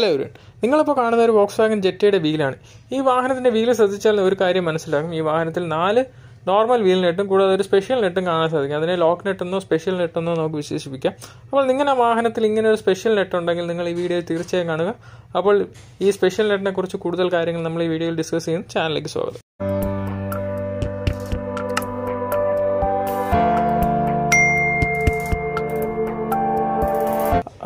hello ഒരു നിങ്ങളിപ്പോൾ കാണുന്ന ഒരു വോക്സ് വാഗൻ ജെറ്റയുടെ വീലാണ് ഈ വാഹനത്തിൻ്റെ വീല് ശ്രദ്ധിച്ചാൽ ഒരു കാര്യം മനസ്സിലാകും ഈ വാഹനത്തിൽ നാല് നോർമൽ വീൽ നെട്ടും കൂടാതെ ഒരു സ്പെഷ്യൽ നെട്ടും കാണാൻ സാധിക്കും അതിനെ ലോക്ക് നെട്ടെന്നോ സ്പെഷ്യൽ നെട്ടെന്നോ നമുക്ക് വിശേഷിപ്പിക്കാം അപ്പോൾ നിങ്ങളുടെ വാഹനത്തിൽ ഇങ്ങനെ ഒരു സ്പെഷ്യൽ നെറ്റ് ഉണ്ടെങ്കിൽ നിങ്ങൾ ഈ വീഡിയോ തീർച്ചയായും കാണുക അപ്പോൾ ഈ സ്പെഷ്യൽ നെറ്റിനെ കുറിച്ച് കൂടുതൽ കാര്യങ്ങൾ നമ്മൾ ഈ വീഡിയോയിൽ ഡിസ്കസ് ചെയ്യുന്ന ചാനലിലേക്ക് സ്വാഗതം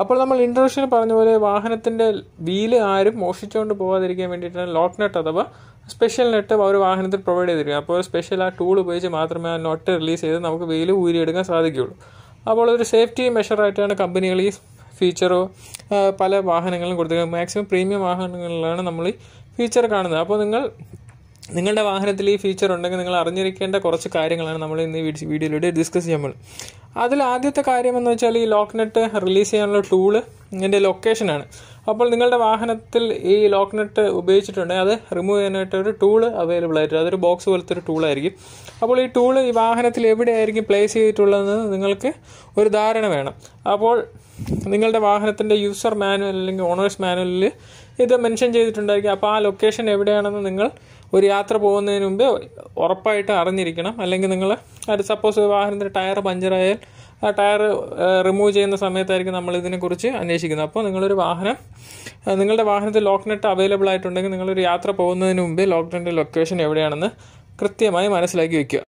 അപ്പോൾ നമ്മൾ ഇൻട്രൊഡക്ഷനിൽ പറഞ്ഞ പോലെ വാഹനത്തിൻ്റെ വീല് ആരും മോഷിച്ചുകൊണ്ട് പോകാതിരിക്കാൻ വേണ്ടിയിട്ടാണ് ലോക്ക് നട്ട് അഥവാ സ്പെഷ്യൽ നെറ്റ് ഒരു വാഹനത്തിൽ പ്രൊവൈഡ് ചെയ്തിരിക്കുക അപ്പോൾ സ്പെഷ്യൽ ആ ടൂൾ ഉപയോഗിച്ച് മാത്രമേ ആ നട്ട് റിലീസ് ചെയ്ത് നമുക്ക് വെയിൽ ഊരിയെടുക്കാൻ സാധിക്കുകയുള്ളൂ അപ്പോൾ ഒരു സേഫ്റ്റി മെഷറായിട്ടാണ് കമ്പനികൾ ഈ ഫീച്ചറോ പല വാഹനങ്ങളും കൊടുത്തിരിക്കുന്നത് മാക്സിമം പ്രീമിയം വാഹനങ്ങളിലാണ് നമ്മൾ ഈ ഫീച്ചർ കാണുന്നത് അപ്പോൾ നിങ്ങൾ നിങ്ങളുടെ വാഹനത്തിൽ ഈ ഫീച്ചർ ഉണ്ടെങ്കിൽ നിങ്ങൾ അറിഞ്ഞിരിക്കേണ്ട കുറച്ച് കാര്യങ്ങളാണ് നമ്മൾ ഇന്ന് ഈ വീഡിയോയിലൂടെ ഡിസ്കസ് ചെയ്യുമ്പോൾ അതിൽ ആദ്യത്തെ കാര്യം എന്ന് വെച്ചാൽ ഈ ലോക്ക് നെറ്റ് റിലീസ് ചെയ്യാനുള്ള ടൂള് ഇതിൻ്റെ ലൊക്കേഷനാണ് അപ്പോൾ നിങ്ങളുടെ വാഹനത്തിൽ ഈ ലോക്ക് നെറ്റ് ഉപയോഗിച്ചിട്ടുണ്ടെങ്കിൽ അത് റിമൂവ് ചെയ്യാനായിട്ട് ഒരു ടൂള് അവൈലബിൾ ആയിരിക്കും അതൊരു ബോക്സ് പോലത്തെ ഒരു ടൂളായിരിക്കും അപ്പോൾ ഈ ടൂള് ഈ വാഹനത്തിൽ എവിടെയായിരിക്കും പ്ലേസ് ചെയ്തിട്ടുള്ളതെന്ന് നിങ്ങൾക്ക് ഒരു ധാരണ വേണം അപ്പോൾ നിങ്ങളുടെ വാഹനത്തിൻ്റെ യൂസർ മാനുവൽ അല്ലെങ്കിൽ ഓണേഴ്സ് മാനുവലിൽ ഇത് മെൻഷൻ ചെയ്തിട്ടുണ്ടായിരിക്കും അപ്പോൾ ആ ലൊക്കേഷൻ എവിടെയാണെന്ന് നിങ്ങൾ ഒരു യാത്ര പോകുന്നതിന് മുമ്പേ ഉറപ്പായിട്ട് അറിഞ്ഞിരിക്കണം അല്ലെങ്കിൽ നിങ്ങൾ അത് സപ്പോസ് വാഹനത്തിൻ്റെ ടയർ പഞ്ചറായാൽ ആ ടയർ റിമൂവ് ചെയ്യുന്ന സമയത്തായിരിക്കും നമ്മൾ ഇതിനെക്കുറിച്ച് അന്വേഷിക്കുന്നത് അപ്പോൾ നിങ്ങളൊരു വാഹനം നിങ്ങളുടെ വാഹനത്തിൽ ലോക്ക്നെറ്റ് അവൈലബിൾ ആയിട്ടുണ്ടെങ്കിൽ നിങ്ങളൊരു യാത്ര പോകുന്നതിന് മുമ്പേ ലോക്ക്നെറ്റിൻ്റെ ലൊക്കേഷൻ എവിടെയാണെന്ന് കൃത്യമായി മനസ്സിലാക്കി വയ്ക്കുക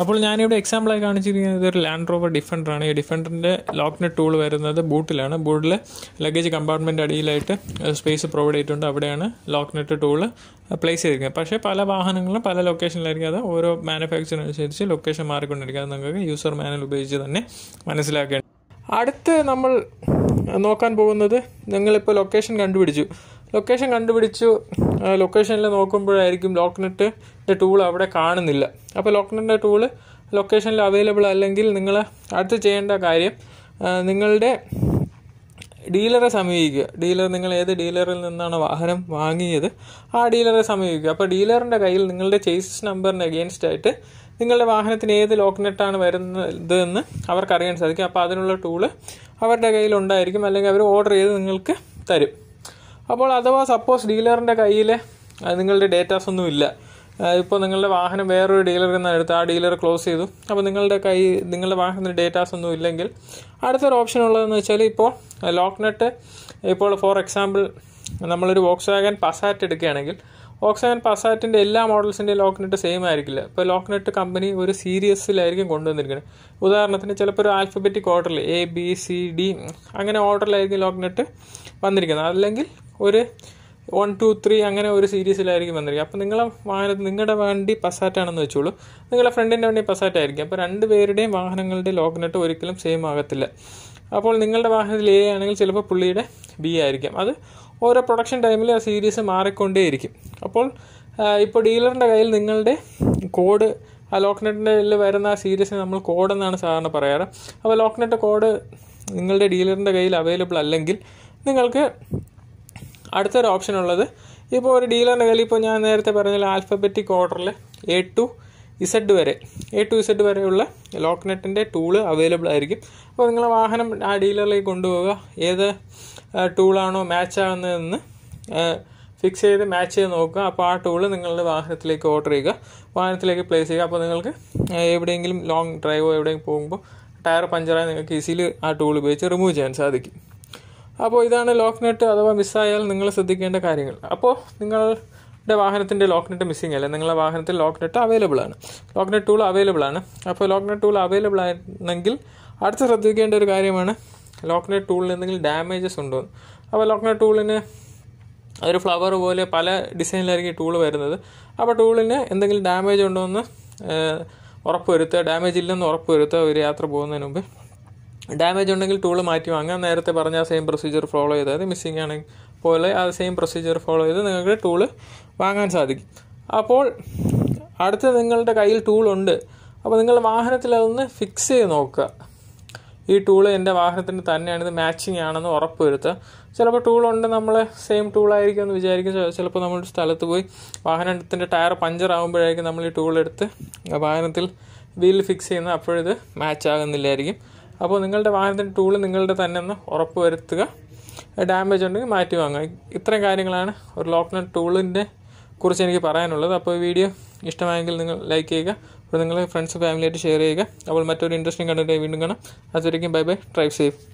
അപ്പോൾ ഞാനിവിടെ എക്സാമ്പിളായി കാണിച്ചിരിക്കുന്നത് ഒരു ലാൻഡ് റോവർ ഡിഫൻഡറാണ് ഈ ഡിഫൻഡറിൻ്റെ ലോക്ക്നെ ടൂൾ വരുന്നത് ബൂട്ടിലാണ് ബൂട്ടിൽ ലഗേജ് കമ്പാർട്ട്മെൻ്റ് അടിയിലായിട്ട് സ്പേസ് പ്രൊവൈഡ് ചെയ്തിട്ടുണ്ട് അവിടെയാണ് ലോക്ക്നെറ്റ് ടൂൾ പ്ലേസ് ചെയ്തിരിക്കുന്നത് പക്ഷേ പല വാഹനങ്ങളും പല ലൊക്കേഷനിലായിരിക്കും അത് ഓരോ മാനുഫാക്ചറിന് അനുസരിച്ച് ലൊക്കേഷൻ മാറിക്കൊണ്ടിരിക്കുക അത് നിങ്ങൾക്ക് യൂസർ മാനുവൽ ഉപയോഗിച്ച് തന്നെ മനസ്സിലാക്കേണ്ടത് അടുത്ത് നമ്മൾ നോക്കാൻ പോകുന്നത് നിങ്ങളിപ്പോൾ ലൊക്കേഷൻ കണ്ടുപിടിച്ചു ലൊക്കേഷൻ കണ്ടുപിടിച്ചു ലൊക്കേഷനിൽ നോക്കുമ്പോഴായിരിക്കും ലോക്ക്നെറ്റിൻ്റെ ടൂൾ അവിടെ കാണുന്നില്ല അപ്പോൾ ലോക്ക്നെറ്റിൻ്റെ ടൂള് ലൊക്കേഷനിൽ അവൈലബിൾ അല്ലെങ്കിൽ നിങ്ങൾ അടുത്ത് ചെയ്യേണ്ട കാര്യം നിങ്ങളുടെ ഡീലറെ സമീപിക്കുക ഡീലർ നിങ്ങൾ ഏത് ഡീലറിൽ നിന്നാണ് വാഹനം വാങ്ങിയത് ആ ഡീലറെ സമീപിക്കുക അപ്പോൾ ഡീലറിൻ്റെ കയ്യിൽ നിങ്ങളുടെ ചേസിസ് നമ്പറിന് അഗെയിൻസ്റ്റ് ആയിട്ട് നിങ്ങളുടെ വാഹനത്തിന് ഏത് ലോക്ക്നെറ്റാണ് വരുന്നത് എന്ന് അവർക്കറിയാൻ സാധിക്കും അപ്പോൾ അതിനുള്ള ടൂള് അവരുടെ കയ്യിലുണ്ടായിരിക്കും അല്ലെങ്കിൽ അവർ ഓർഡർ ചെയ്ത് നിങ്ങൾക്ക് തരും അപ്പോൾ അഥവാ സപ്പോസ് ഡീലറിൻ്റെ കയ്യിൽ നിങ്ങളുടെ ഡേറ്റാസ് ഒന്നും ഇല്ല ഇപ്പോൾ നിങ്ങളുടെ വാഹനം വേറൊരു ഡീലറിൽ നിന്ന് എടുത്ത് ആ ഡീലർ ക്ലോസ് ചെയ്തു അപ്പോൾ നിങ്ങളുടെ കൈ നിങ്ങളുടെ വാഹനത്തിന് ഡേറ്റാസ് ഒന്നും ഇല്ലെങ്കിൽ അടുത്തൊരു ഓപ്ഷൻ ഉള്ളതെന്ന് വെച്ചാൽ ഇപ്പോൾ ലോക്ക്നെറ്റ് ഇപ്പോൾ ഫോർ എക്സാമ്പിൾ നമ്മളൊരു വോക്സ് വാഗൻ പസാറ്റ് എടുക്കുകയാണെങ്കിൽ വോക്സ് വാഗൻ പസാറ്റിൻ്റെ എല്ലാ മോഡൽസിൻ്റെയും ലോക്ക്നെറ്റ് സെയിം ആയിരിക്കില്ല ഇപ്പോൾ ലോക്ക്നെറ്റ് കമ്പനി ഒരു സീരിയസിലായിരിക്കും കൊണ്ടുവന്നിരിക്കുന്നത് ഉദാഹരണത്തിന് ചിലപ്പോൾ ഒരു ആൽഫബറ്റിക് ഓർഡറിൽ എ ബി സി ഡി അങ്ങനെ ഓർഡറിലായിരിക്കും ലോക്ക്നെറ്റ് വന്നിരിക്കുന്നത് അല്ലെങ്കിൽ ഒരു വൺ ടു ത്രീ അങ്ങനെ ഒരു സീരീസിലായിരിക്കും വന്നിരിക്കുക അപ്പോൾ നിങ്ങളെ വാഹനം നിങ്ങളുടെ വണ്ടി പസാറ്റാണെന്ന് വെച്ചോളൂ നിങ്ങളുടെ ഫ്രണ്ടിൻ്റെ വണ്ടി പസാറ്റായിരിക്കും അപ്പോൾ രണ്ട് പേരുടെയും വാഹനങ്ങളുടെ ലോഗ്നെറ്റ് ഒരിക്കലും സെയിം ആകത്തില്ല അപ്പോൾ നിങ്ങളുടെ വാഹനത്തിൽ എ ആണെങ്കിൽ ചിലപ്പോൾ പുള്ളിയുടെ ബി ആയിരിക്കും അത് ഓരോ പ്രൊഡക്ഷൻ ടൈമിൽ ആ സീരീസ് മാറിക്കൊണ്ടേയിരിക്കും അപ്പോൾ ഇപ്പോൾ ഡീലറിൻ്റെ കയ്യിൽ നിങ്ങളുടെ കോഡ് ആ ലോക്ക്നെറ്റിൻ്റെ വരുന്ന ആ സീരീസിന് നമ്മൾ കോഡ് എന്നാണ് സാധാരണ പറയാറ് അപ്പോൾ ലോക്ക്നെറ്റ് കോഡ് നിങ്ങളുടെ ഡീലറിൻ്റെ കയ്യിൽ അവൈലബിൾ അല്ലെങ്കിൽ നിങ്ങൾക്ക് അടുത്തൊരു ഓപ്ഷൻ ഉള്ളത് ഇപ്പോൾ ഒരു ഡീലറിൻ്റെ കയ്യിൽ ഇപ്പോൾ ഞാൻ നേരത്തെ പറഞ്ഞ ആൽഫബറ്റിക് ഓർഡറിൽ എ ടു ഇസഡ് വരെ എ ടു ഇസഡ് വരെയുള്ള ലോക്ക്നെറ്റിൻ്റെ ടൂള് അവൈലബിൾ ആയിരിക്കും അപ്പോൾ നിങ്ങൾ വാഹനം ആ ഡീലറിലേക്ക് കൊണ്ടുപോവുക ഏത് ടൂളാണോ മാച്ച് ആകുന്നതെന്ന് ഫിക്സ് ചെയ്ത് മാച്ച് ചെയ്ത് നോക്കുക അപ്പോൾ ആ ടൂള് നിങ്ങളുടെ വാഹനത്തിലേക്ക് ഓർഡർ ചെയ്യുക വാഹനത്തിലേക്ക് പ്ലേസ് ചെയ്യുക അപ്പോൾ നിങ്ങൾക്ക് എവിടെയെങ്കിലും ലോങ് ഡ്രൈവോ എവിടെയെങ്കിലും പോകുമ്പോൾ ടയർ പഞ്ചറായി നിങ്ങൾക്ക് ഈസിയിൽ ആ ടൂൾ ഉപയോഗിച്ച് റിമൂവ് ചെയ്യാൻ സാധിക്കും അപ്പോൾ ഇതാണ് ലോക്ക് നെറ്റ് അഥവാ മിസ്സായാൽ നിങ്ങൾ ശ്രദ്ധിക്കേണ്ട കാര്യങ്ങൾ അപ്പോൾ നിങ്ങളുടെ വാഹനത്തിൻ്റെ ലോക്ക് നെറ്റ് മിസ്സിങ് അല്ലേ നിങ്ങളുടെ വാഹനത്തിൽ ലോക്ക് നെറ്റ് അവൈലബിൾ ആണ് ലോക്ക് നെറ്റ് ടൂൾ അവൈലബിൾ ആണ് അപ്പോൾ ലോക്ക് നെറ്റ് ടൂൾ അവൈലബിൾ ആണെങ്കിൽ അടുത്ത ശ്രദ്ധിക്കേണ്ട ഒരു കാര്യമാണ് ലോക്ക് നെറ്റ് ടൂളിൽ എന്തെങ്കിലും ഡാമേജസ് ഉണ്ടോ അപ്പോൾ ലോക്ക് നെറ്റ് ടൂളിന് ഒരു ഫ്ലവർ പോലെ പല ഡിസൈനിലായിരിക്കും ടൂൾ വരുന്നത് അപ്പോൾ ടൂളിന് എന്തെങ്കിലും ഡാമേജ് ഉണ്ടോ എന്ന് ഉറപ്പ് വരുത്തുക ഡാമേജ് ഇല്ലെന്ന് ഉറപ്പ് വരുത്തുക ഒരു യാത്ര പോകുന്നതിന് മുമ്പ് ഡാമേജ് ഉണ്ടെങ്കിൽ ടൂൾ മാറ്റി വാങ്ങാം നേരത്തെ പറഞ്ഞ ആ സെയിം പ്രൊസീജിയർ ഫോളോ ചെയ്ത് അതായത് മിസ്സിങ് ആണെങ്കിൽ പോലെ ആ സെയിം പ്രൊസീജിയർ ഫോളോ ചെയ്ത് നിങ്ങൾക്ക് ടൂള് വാങ്ങാൻ സാധിക്കും അപ്പോൾ അടുത്ത നിങ്ങളുടെ കയ്യിൽ ടൂളുണ്ട് അപ്പോൾ നിങ്ങൾ വാഹനത്തിൽ അതൊന്ന് ഫിക്സ് ചെയ്ത് നോക്കുക ഈ ടൂൾ എൻ്റെ വാഹനത്തിന് തന്നെയാണിത് ഇത് മാച്ചിങ് ആണെന്ന് ഉറപ്പ് വരുത്തുക ചിലപ്പോൾ ടൂളുണ്ട് നമ്മൾ സെയിം ടൂളായിരിക്കും എന്ന് വിചാരിക്കും ചിലപ്പോൾ നമ്മൾ സ്ഥലത്ത് പോയി വാഹനത്തിൻ്റെ ടയർ പഞ്ചർ ആകുമ്പോഴായിരിക്കും നമ്മൾ ഈ ടൂൾ എടുത്ത് വാഹനത്തിൽ വീൽ ഫിക്സ് ചെയ്യുന്ന അപ്പോഴിത് മാച്ച് ആകുന്നില്ലായിരിക്കും അപ്പോൾ നിങ്ങളുടെ വാഹനത്തിൻ്റെ ടൂൾ നിങ്ങളുടെ തന്നെ ഒന്ന് ഉറപ്പ് വരുത്തുക ഡാമേജ് ഉണ്ടെങ്കിൽ മാറ്റി വാങ്ങുക ഇത്രയും കാര്യങ്ങളാണ് ഒരു ലോക്ക്ഡൗൺ ടൂളിൻ്റെ കുറിച്ച് എനിക്ക് പറയാനുള്ളത് അപ്പോൾ വീഡിയോ ഇഷ്ടമായെങ്കിൽ നിങ്ങൾ ലൈക്ക് ചെയ്യുക അപ്പോൾ നിങ്ങൾ ഫ്രണ്ട്സ് ഫാമിലിയായിട്ട് ഷെയർ ചെയ്യുക അപ്പോൾ മറ്റൊരു ഇൻട്രസ്റ്റിംഗ് കണ്ടൻറ്റ് വീണ്ടും കാണാം അതുവരേക്കും ബൈ ബൈ ഡ്രൈവ് സേഫ്